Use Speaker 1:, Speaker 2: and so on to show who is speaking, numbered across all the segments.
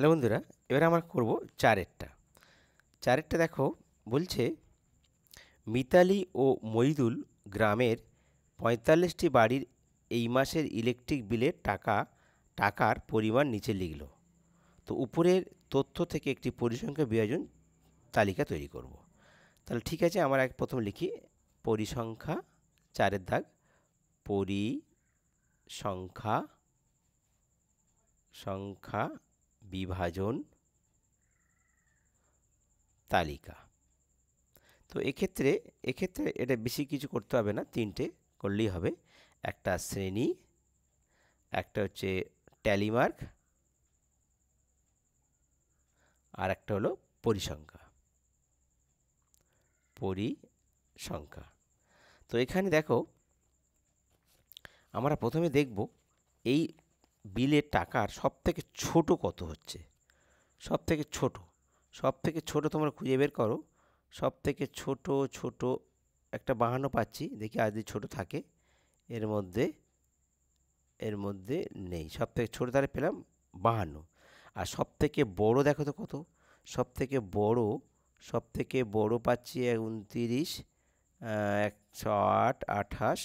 Speaker 1: Hello বন্ধুরা এবার আমরা করব চারেরটা চারেরটা দেখো বলছে মিতালি ও মইদুল গ্রামের পঁয়তাল্লিশটি বাড়ির এই মাসের ইলেকট্রিক বিলের টাকা টাকার পরিমাণ নিচে লিখল তো উপরের তথ্য থেকে একটি পরিসংখ্যা বিয়োজন তালিকা তৈরি করব। তাহলে ঠিক আছে আমরা এক প্রথম লিখি পরিসংখ্যা চারের দাগ পরিসংখ্যা সংখ্যা বিভাজন তালিকা তো এক্ষেত্রে এক্ষেত্রে এটা বেশি কিছু করতে হবে না তিনটে করলেই হবে একটা শ্রেণী একটা হচ্ছে ট্যালিমার্ক আর একটা হলো পরিসংখ্যা পরিসংখ্যা তো এখানে দেখো আমরা প্রথমে দেখব এই বিলের টাকার সব থেকে ছোটো কত হচ্ছে সব থেকে ছোটো সব থেকে ছোটো তোমরা খুঁজে বের করো সব থেকে ছোটো ছোটো একটা বাহান্ন পাচ্ছি দেখি আর যদি ছোটো থাকে এর মধ্যে এর মধ্যে নেই সব থেকে ছোটো তাহলে পেলাম বাহান্ন আর সব থেকে বড়ো দেখো তো কত সব থেকে বড়ো সব থেকে বড়ো পাচ্ছি উনতিরিশ একশো আট আঠাশ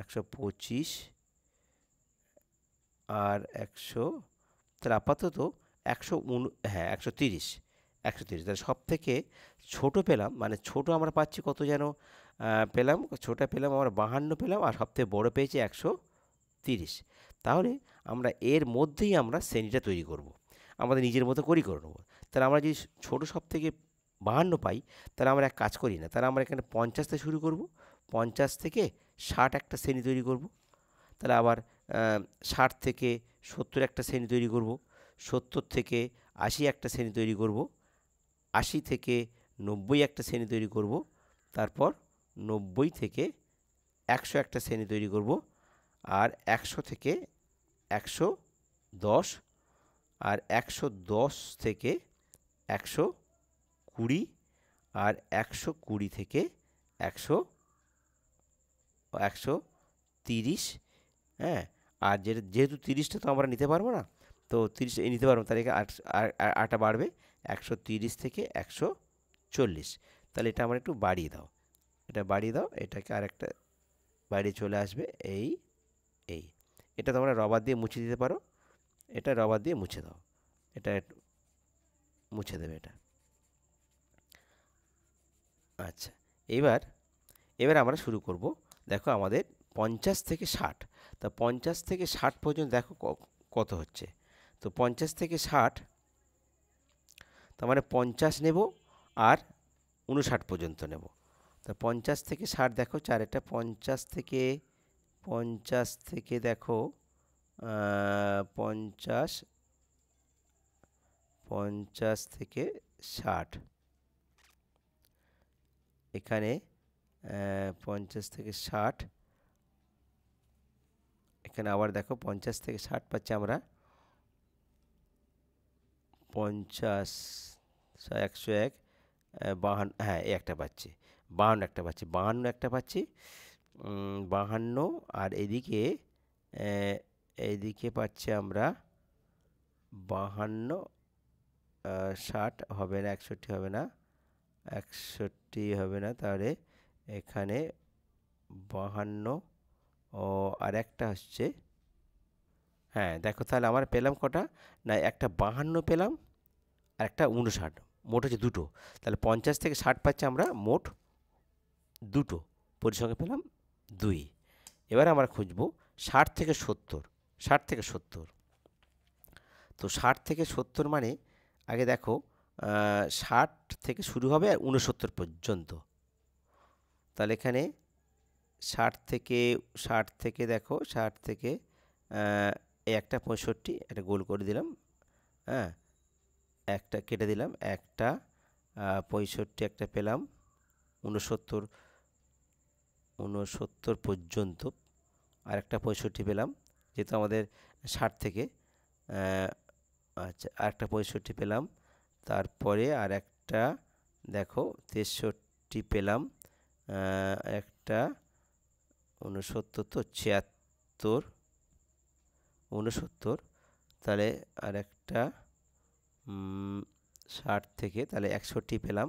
Speaker 1: একশো পঁচিশ আর একশো তাহলে আপাতত একশো উন হ্যাঁ একশো তিরিশ একশো তিরিশ তাহলে সব থেকে ছোটো পেলাম মানে ছোট আমরা পাচ্ছি কত যেন পেলাম ছোটা পেলাম আমরা বাহান্ন পেলাম আর সবথেকে বড় পেয়েছি একশো তিরিশ তাহলে আমরা এর মধ্যেই আমরা শ্রেণীটা তৈরি করব। আমাদের নিজের মতো করি করে নেবো তাহলে আমরা যদি ছোটো সব থেকে বাহান্ন পাই তাহলে আমরা এক কাজ করি না তাহলে আমরা এখানে পঞ্চাশ থেকে শুরু করব পঞ্চাশ থেকে ষাট একটা শ্রেণী তৈরি করব তাহলে আবার ষাট থেকে সত্তর একটা শ্রেণী তৈরি করব সত্তর থেকে আশি একটা শ্রেণী তৈরি করব আশি থেকে নব্বই একটা শ্রেণী তৈরি করব তারপর নব্বই থেকে একশো একটা শ্রেণী তৈরি করব আর একশো থেকে একশো দশ আর একশো দশ থেকে একশো কুড়ি আর একশো কুড়ি থেকে একশো একশো তিরিশ হ্যাঁ আর যেহেতু তিরিশটা তো আমরা নিতে পারবো না তো তিরিশ নিতে পারবো তাহলে আট আটা বাড়বে একশো তিরিশ থেকে একশো চল্লিশ তাহলে এটা আমার একটু বাড়িয়ে দাও এটা বাড়িয়ে দাও এটাকে আর একটা বাইরে চলে আসবে এই এই এটা তোমরা রবার দিয়ে মুছে দিতে পারো এটা রবার দিয়ে মুছে দাও এটা মুছে দেবে এটা আচ্ছা এবার এবার আমরা শুরু করব দেখো আমাদের পঞ্চাশ থেকে ষাট তা পঞ্চাশ থেকে ষাট পর্যন্ত দেখো কত হচ্ছে তো পঞ্চাশ থেকে ষাট তার মানে পঞ্চাশ নেব আর উনষাট পর্যন্ত নেব তা পঞ্চাশ থেকে ষাট দেখো চার এটা পঞ্চাশ থেকে পঞ্চাশ থেকে দেখো পঞ্চাশ পঞ্চাশ থেকে ষাট এখানে পঞ্চাশ থেকে ষাট এখানে আবার দেখো পঞ্চাশ থেকে ষাট পাচ্ছি আমরা পঞ্চাশ একশো এক বাহান্ন হ্যাঁ একটা পাচ্ছি বাহান্ন একটা পাচ্ছি বাহান্ন একটা পাচ্ছি বাহান্ন আর এদিকে এদিকে পাচ্ছি আমরা বাহান্ন ষাট হবে না একষট্টি হবে না একষট্টি হবে না তাহলে এখানে বাহান্ন ও আর একটা হচ্ছে হ্যাঁ দেখো তাহলে আমার পেলাম কটা না একটা বাহান্ন পেলাম আর একটা উনষাট মোট হচ্ছে দুটো তাহলে পঞ্চাশ থেকে ষাট পাচ্ছি আমরা মোট দুটো পরিসংখ্যা পেলাম দুই এবার আমরা খুঁজব ষাট থেকে সত্তর ষাট থেকে সত্তর তো ষাট থেকে সত্তর মানে আগে দেখো ষাট থেকে শুরু হবে আর উনসত্তর পর্যন্ত তাহলে এখানে ষাট থেকে ষাট থেকে দেখো ষাট থেকে একটা পঁয়ষট্টি একটা গোল করে দিলাম হ্যাঁ একটা কেটে দিলাম একটা পঁয়ষট্টি একটা পেলাম উনসত্তর উনসত্তর পর্যন্ত আর একটা পঁয়ষট্টি পেলাম যেহেতু আমাদের ষাট থেকে আচ্ছা আরেকটা পঁয়ষট্টি পেলাম তারপরে আর একটা দেখো তেষট্টি পেলাম একটা ঊনসত্তর তো ছিয়াত্তর উনসত্তর তাহলে আর একটা ষাট থেকে তাহলে একষট্টি পেলাম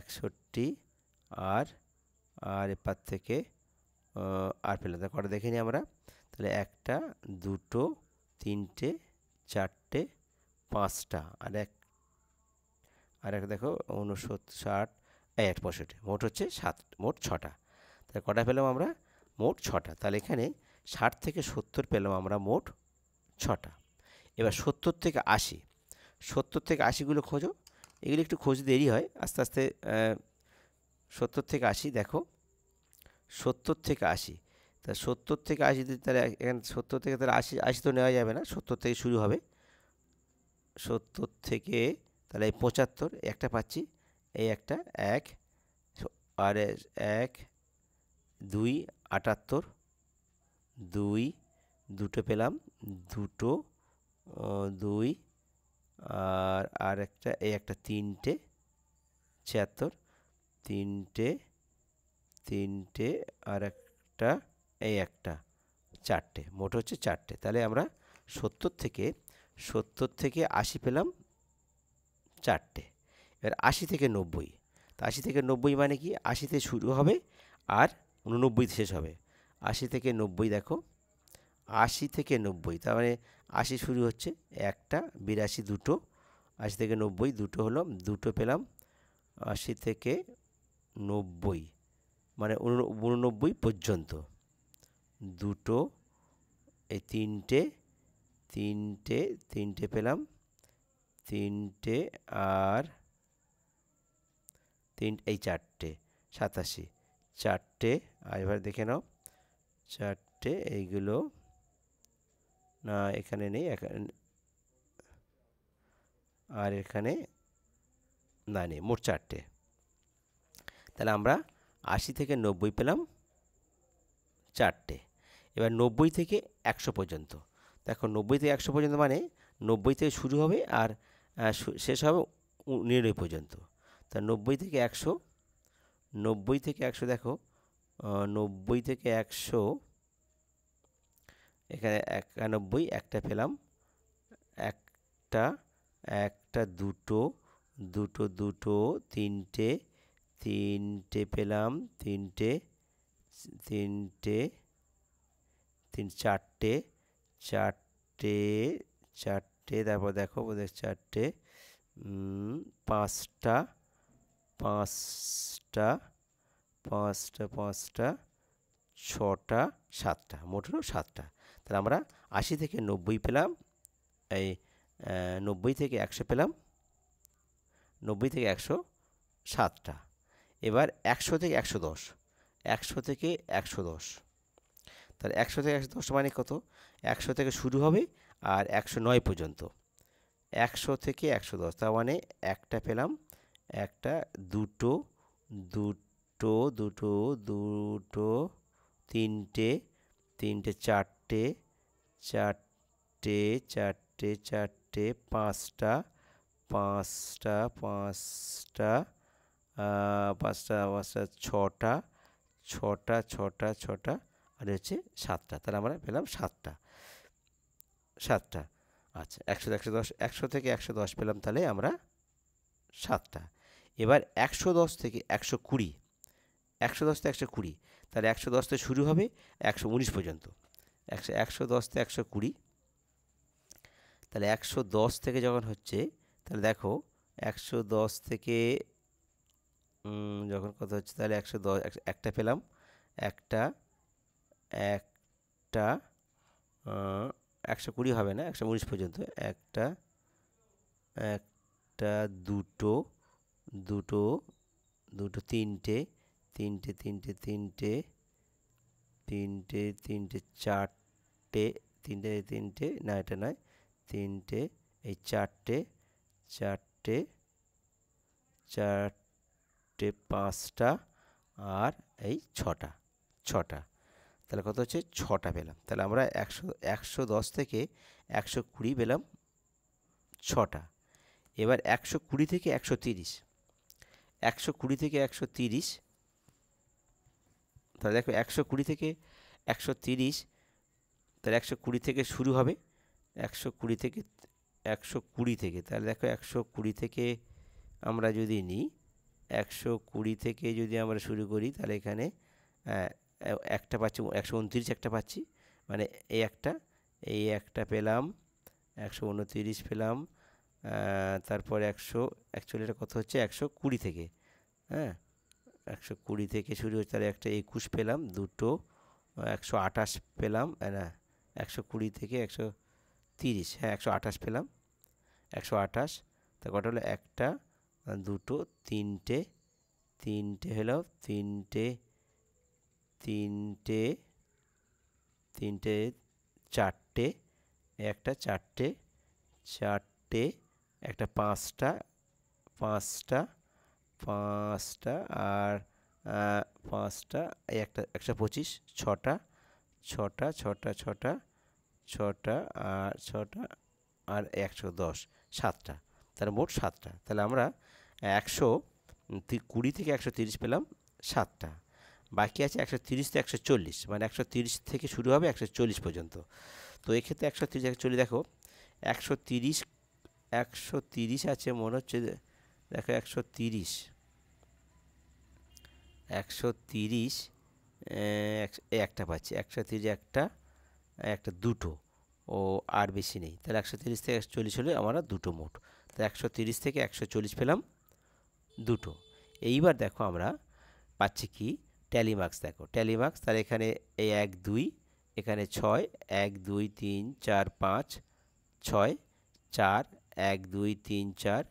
Speaker 1: একষট্টি আর আর এপার থেকে আর পেলাম তা কটা দেখিনি আমরা তাহলে একটা দুটো তিনটে চারটে পাঁচটা আর এক আর এক দেখো ঊনসত্তর ষাট এক পঁয়ষট্টি মোট হচ্ছে সাত মোট ছটা তাহলে কটা পেলাম আমরা মোট ছটা তাহলে এখানে ষাট থেকে সত্তর পেলাম আমরা মোট ছটা এবার সত্তর থেকে আশি সত্তর থেকে আশিগুলো খোঁজো এগুলো একটু খোঁজ দেরি হয় আস্তে আস্তে সত্তর থেকে আশি দেখো সত্তর থেকে আশি তা সত্তর থেকে আশি তাহলে এখানে সত্তর থেকে তাহলে আশি আশি তো নেওয়া যাবে না সত্তর থেকে শুরু হবে সত্তর থেকে তাহলে এই পঁচাত্তর একটা পাচ্ছি এই একটা এক আর এক দুই আটাত্তর দুই দুটো পেলাম দুটো দুই আর আর একটা এই একটা তিনটে ছিয়াত্তর তিনটে তিনটে আর একটা এই একটা চারটে মোট হচ্ছে চারটে তাহলে আমরা সত্তর থেকে সত্তর থেকে আশি পেলাম চারটে এবার আশি থেকে নব্বই তো আশি থেকে নব্বই মানে কি আশিতে শুরু হবে আর উননব্বই শেষ হবে আশি থেকে নব্বই দেখো আশি থেকে নব্বই তার মানে আশি শুরু হচ্ছে একটা বিরাশি দুটো আশি থেকে নব্বই দুটো হলো দুটো পেলাম আশি থেকে নব্বই মানে উননব্বই পর্যন্ত দুটো এই তিনটে তিনটে তিনটে পেলাম তিনটে আর তিন এই চারটে সাতাশি চারটে আর এবার দেখে নাও চারটে এইগুলো না এখানে নেই এখানে আর এখানে না নেই মোট চারটে তাহলে আমরা আশি থেকে নব্বই পেলাম চারটে এবার নব্বই থেকে একশো পর্যন্ত দেখো নব্বই থেকে একশো পর্যন্ত মানে নব্বই থেকে শুরু হবে আর শেষ হবে নিরানব্বই পর্যন্ত তা নব্বই থেকে একশো নব্বই থেকে একশো দেখো নব্বই থেকে একশো এখানে একানব্বই একটা পেলাম একটা একটা দুটো দুটো দুটো তিনটে তিনটে পেলাম তিনটে তিনটে তিন চারটে চারটে চারটে তারপর দেখো চারটে পাঁচটা পাঁচটা পাঁচটা পাঁচটা ছটা সাতটা মোট হলো সাতটা তাহলে আমরা আশি থেকে নব্বই পেলাম এই নব্বই থেকে একশো পেলাম নব্বই থেকে একশো সাতটা এবার একশো থেকে একশো দশ একশো থেকে একশো দশ তাহলে একশো থেকে একশো দশ মানে কত একশো থেকে শুরু হবে আর একশো নয় পর্যন্ত একশো থেকে একশো দশ তার মানে একটা পেলাম একটা দুটো দুটো দুটো দুটো তিনটে তিনটে চারটে চারটে চারটে চারটে পাঁচটা পাঁচটা পাঁচটা পাঁচটা পাঁচটা ছটা ছটা ছটা ছটা আর হচ্ছে সাতটা তাহলে আমরা পেলাম সাতটা সাতটা আচ্ছা একশো একশো দশ একশো থেকে একশো দশ পেলাম তাহলে আমরা সাতটা এবার একশো দশ থেকে একশো কুড়ি একশো দশ থেকে একশো কুড়ি তাহলে একশো দশ থেকে শুরু হবে একশো উনিশ পর্যন্ত একশো একশো দশ থেকে একশো কুড়ি তাহলে একশো দশ থেকে যখন হচ্ছে তাহলে দেখো একশো দশ থেকে যখন কথা হচ্ছে তাহলে একশো দশ একটা পেলাম একটা একটা একশো কুড়ি হবে না একশো উনিশ পর্যন্ত একটা একটা দুটো দুটো দুটো তিনটে তিনটে তিনটে তিনটে তিনটে তিনটে চারটে তিনটে তিনটে না এটা নয় তিনটে এই চারটে চারটে চারটে পাঁচটা আর এই ছটা ছটা তাহলে কত হচ্ছে ছটা পেলাম তাহলে আমরা একশো একশো দশ থেকে একশো কুড়ি পেলাম ছটা এবার একশো কুড়ি থেকে একশো তিরিশ একশো কুড়ি থেকে একশো তিরিশ তাহলে দেখো একশো কুড়ি থেকে একশো তিরিশ তাহলে একশো কুড়ি থেকে শুরু হবে একশো কুড়ি থেকে একশো কুড়ি থেকে তাহলে দেখো একশো কুড়ি থেকে আমরা যদি নিই একশো কুড়ি থেকে যদি আমরা শুরু করি তাহলে এখানে একটা পাচ্ছি একশো উনত্রিশ একটা পাচ্ছি মানে এই একটা এই একটা পেলাম একশো উনত্রিশ পেলাম তারপরে একশো অ্যাকচুয়ালি এটা কথা হচ্ছে একশো কুড়ি থেকে হ্যাঁ একশো কুড়ি থেকে শুরু হচ্ছে তাহলে একটা একুশ পেলাম দুটো একশো আঠাশ পেলাম না একশো কুড়ি থেকে একশো তিরিশ হ্যাঁ একশো আঠাশ পেলাম একশো আঠাশ তা কটা হলো একটা দুটো তিনটে তিনটে হলো তিনটে তিনটে তিনটে চারটে একটা চারটে চারটে একটা পাঁচটা পাঁচটা পাঁচটা আর পাঁচটা একটা একশো পঁচিশ ছটা ছটা ছটা ছটা ছটা আর ছটা আর একশো দশ সাতটা তাহলে মোট সাতটা তাহলে আমরা একশো কুড়ি থেকে একশো তিরিশ পেলাম সাতটা বাকি আছে একশো তিরিশ থেকে একশো চল্লিশ মানে একশো তিরিশ থেকে শুরু হবে একশো চল্লিশ পর্যন্ত তো এক্ষেত্রে একশো তিরিশ একশো চল্লিশ দেখো একশো তিরিশ একশো তিরিশ আছে মনে হচ্ছে দেখো একশো তিরিশ একশো তিরিশ একটা পাচ্ছি একশো তিরিশ একটা একটা দুটো ও আর বেশি নেই তাহলে একশো তিরিশ থেকে একশো চল্লিশ হলে আমরা দুটো মোট তো একশো তিরিশ থেকে একশো চল্লিশ পেলাম দুটো এইবার দেখো আমরা পাচ্ছি কি ট্যালি মার্কস দেখো ট্যালি মার্কস তাহলে এখানে এই এক দুই এখানে ছয় এক দুই তিন চার পাঁচ ছয় চার এক দুই তিন চার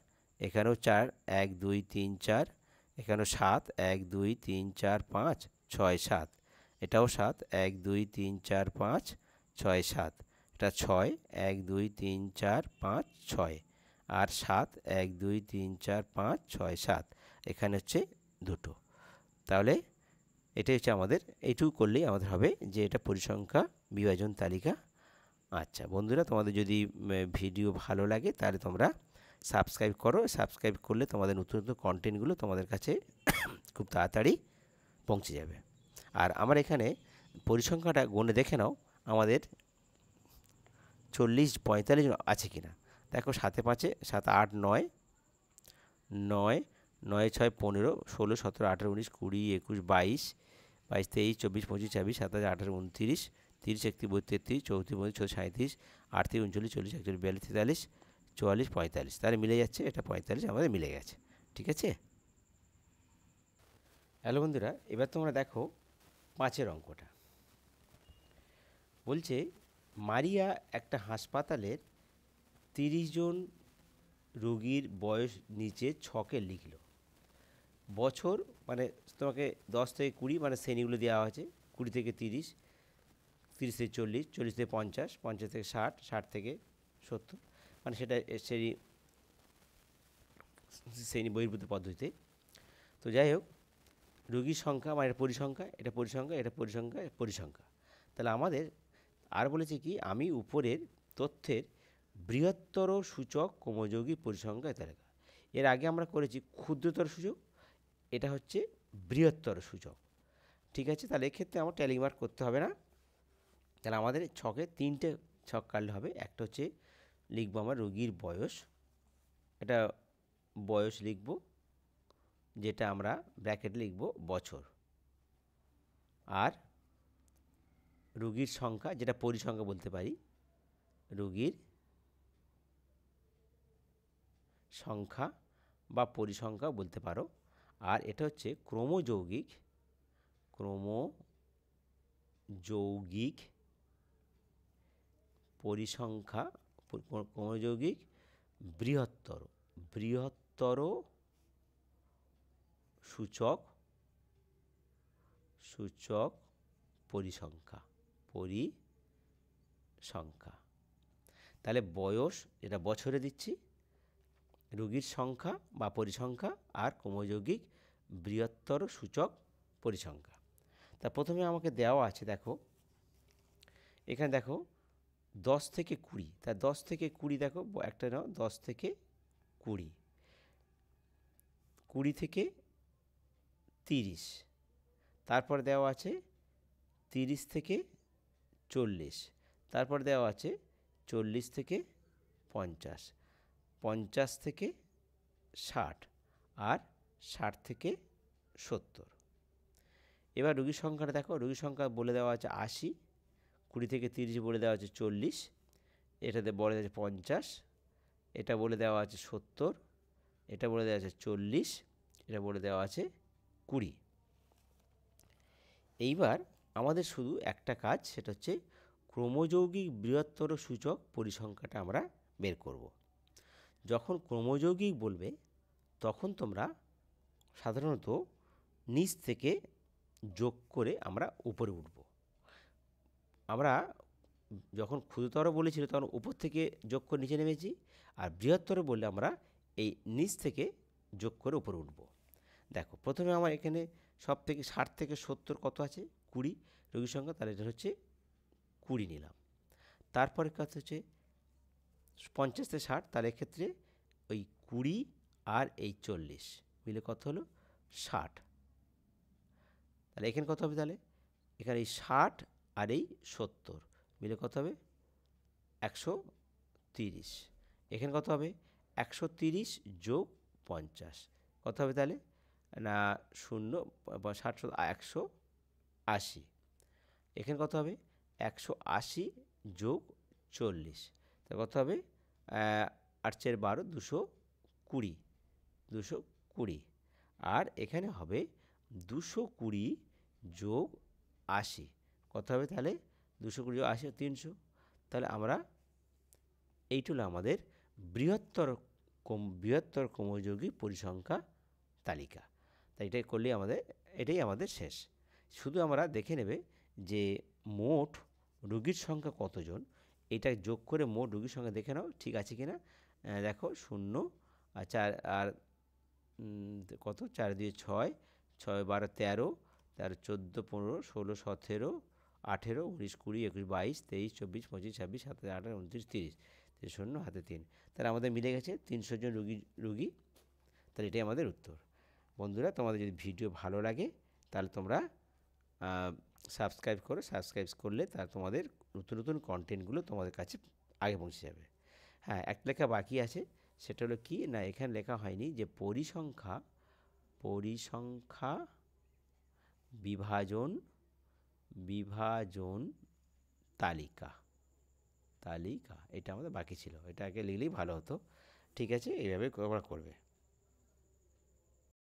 Speaker 1: এখানেও চার এক দুই তিন চার এখানেও সাত এক দুই তিন চার পাঁচ ছয় সাত এটাও সাত এক দুই তিন চার পাঁচ ছয় সাত এটা ছয় এক দুই তিন চার পাঁচ ছয় আর সাত এক দুই তিন চার পাঁচ ছয় সাত এখানে হচ্ছে দুটো তাহলে এটাই হচ্ছে আমাদের এইটুকু করলেই আমাদের হবে যে এটা পরিসংখ্যা বিভাজন তালিকা আচ্ছা বন্ধুরা তোমাদের যদি ভিডিও ভালো লাগে তাহলে তোমরা সাবস্ক্রাইব করো সাবস্ক্রাইব করলে তোমাদের নতুন নতুন কন্টেন্টগুলো তোমাদের কাছে খুব তাড়াতাড়ি পৌঁছে যাবে আর আমার এখানে পরিসংখ্যাটা গণে দেখে নাও আমাদের চল্লিশ পঁয়তাল্লিশ আছে কি না দেখো সাতে পাঁচে সাত আট নয় নয় নয় ছয় পনেরো ষোলো সতেরো আঠেরো উনিশ কুড়ি একুশ বাইশ বাইশ তেইশ চব্বিশ পঁচিশ ছাব্বিশ সাতাশ আঠারো উনত্রিশ তিরিশ একটি বত্রিশ চৌত্রিশ বই ছশো সাঁত্রিশ আটত্রিশ উনচল্লিশ চল্লিশ একচল্লিশ বিয়াল্লিশ তেতাল্লিশ চুয়াল্লিশ পঁয়তাল্লিশ তাহলে মিলে যাচ্ছে এটা পঁয়তাল্লিশ আমাদের মিলে গেছে ঠিক আছে হ্যালো বন্ধুরা এবার তোমরা দেখো পাঁচের অঙ্কটা বলছে মারিয়া একটা হাসপাতালের তিরিশ জন রোগীর বয়স নিচে ছকে লিখল বছর মানে তোমাকে দশ থেকে কুড়ি মানে শ্রেণীগুলো দেওয়া হয়েছে কুড়ি থেকে তিরিশ তিরিশ থেকে চল্লিশ চল্লিশ থেকে পঞ্চাশ পঞ্চাশ থেকে ষাট ষাট থেকে সত্তর মানে সেটা সেই শ্রেণী বহির্ভূত পদ্ধতিতে তো যাই হোক রোগীর সংখ্যা মানে এটা পরিসংখ্যা এটা পরিসংখ্যা এটা পরিসংখ্যা পরিসংখ্যা তাহলে আমাদের আর বলেছে কি আমি উপরের তথ্যের বৃহত্তর সূচক কমযোগী পরিসংখ্যা তালিকা এর আগে আমরা করেছি ক্ষুদ্রতর সুযোগ এটা হচ্ছে বৃহত্তর সূচক ঠিক আছে তাহলে এক্ষেত্রে আমার ট্যালিং মার্ক করতে হবে না তাহলে আমাদের ছকে তিনটে ছক কাটলে হবে একটা হচ্ছে লিখবো আমার রোগীর বয়স এটা বয়স লিখব যেটা আমরা ব্র্যাকেট লিখব বছর আর রুগীর সংখ্যা যেটা পরিসংখ্যা বলতে পারি রুগীর সংখ্যা বা পরিসংখ্যা বলতে পারো আর এটা হচ্ছে ক্রমযৌগিক ক্রমযৌগিক পরিসংখ্যা ক্রমযৌগিক বৃহত্তর বৃহত্তর সূচক সূচক পরিসংখ্যা পরিসংখ্যা তাহলে বয়স এটা বছরে দিচ্ছি রোগীর সংখ্যা বা পরিসংখ্যা আর ক্রমযৌগিক বৃহত্তর সূচক পরিসংখ্যা তা প্রথমে আমাকে দেওয়া আছে দেখো এখানে দেখো দশ থেকে কুড়ি তা দশ থেকে কুড়ি দেখো একটা নাও দশ থেকে কুড়ি কুড়ি থেকে তিরিশ তারপর দেওয়া আছে তিরিশ থেকে চল্লিশ তারপর দেওয়া আছে চল্লিশ থেকে পঞ্চাশ পঞ্চাশ থেকে ষাট আর ষাট থেকে সত্তর এবার রুগীর সংখ্যাটা দেখো রুগীর সংখ্যা বলে দেওয়া আছে আশি কুড়ি থেকে তিরিশ বলে দেওয়া আছে চল্লিশ এটাতে বলে দেওয়া আছে পঞ্চাশ এটা বলে দেওয়া আছে সত্তর এটা বলে দেওয়া আছে চল্লিশ এটা বলে দেওয়া আছে কুড়ি এইবার আমাদের শুধু একটা কাজ সেটা হচ্ছে ক্রমযৌগিক বৃহত্তর সূচক পরিসংখ্যাটা আমরা বের করব। যখন ক্রমযৌগিক বলবে তখন তোমরা সাধারণত নিচ থেকে যোগ করে আমরা উপরে উঠব আমরা যখন ক্ষুদ্রতর বলেছিল তখন উপর থেকে যোগ করে নিচে নেমেছি আর বৃহত্তর বললে আমরা এই নিচ থেকে যোগ করে উপরে উঠব দেখো প্রথমে আমার এখানে সব থেকে ষাট থেকে সত্তর কত আছে কুড়ি রোগীর সংখ্যা তাহলে এটা হচ্ছে কুড়ি নিলাম তারপরে কথা হচ্ছে পঞ্চাশ থেকে ষাট তাহলে এক্ষেত্রে ওই কুড়ি আর এই চল্লিশ মিলে কত হলো ষাট তাহলে এখানে কত হবে তাহলে এখানে এই ষাট আর এই সত্তর মিলে কত হবে একশো তিরিশ এখানে কত হবে একশো তিরিশ যোগ পঞ্চাশ কত হবে তাহলে না শূন্য ষাট একশো আশি এখানে কত হবে একশো আশি যোগ চল্লিশ তা কত হবে আট চার বারো দুশো কুড়ি দুশো কুড়ি আর এখানে হবে দুশো কুড়ি যোগ আশি কত হবে তাহলে দুশো কুড়ি আশি তিনশো তাহলে আমরা এইটি হলো আমাদের বৃহত্তর কম বৃহত্তর কমযোগী পরিসংখ্যা তালিকা তাই এটাই করলে আমাদের এটাই আমাদের শেষ শুধু আমরা দেখে নেবে যে মোট রুগীর সংখ্যা কতজন এটা যোগ করে মোট রুগীর সংখ্যা দেখে নাও ঠিক আছে কি না দেখো শূন্য আর চার আর কত চার দিয়ে ছয় ছয় বারো তেরো তার চোদ্দো পনেরো ষোলো সতেরো আঠেরো উনিশ কুড়ি একুশ বাইশ তেইশ চব্বিশ পঁচিশ ছাব্বিশ সাতাশ আঠাশ উনত্রিশ তিরিশ তিরিশ শূন্য হাতে তিন তাহলে আমাদের মিলে গেছে তিনশো জন রুগী রুগী তাহলে এটাই আমাদের উত্তর বন্ধুরা তোমাদের যদি ভিডিও ভালো লাগে তাহলে তোমরা সাবস্ক্রাইব করো সাবস্ক্রাইব করলে তার তোমাদের নতুন নতুন কন্টেন্টগুলো তোমাদের কাছে আগে পৌঁছে যাবে হ্যাঁ এক লেখা বাকি আছে সেটা হলো কি না এখানে লেখা হয়নি যে পরিসংখ্যা পরিসংখ্যা বিভাজন বিভাজন তালিকা তালিকা এটা আমাদের বাকি ছিল এটা আগে লিখলেই ভালো হতো ঠিক আছে এইভাবে করবে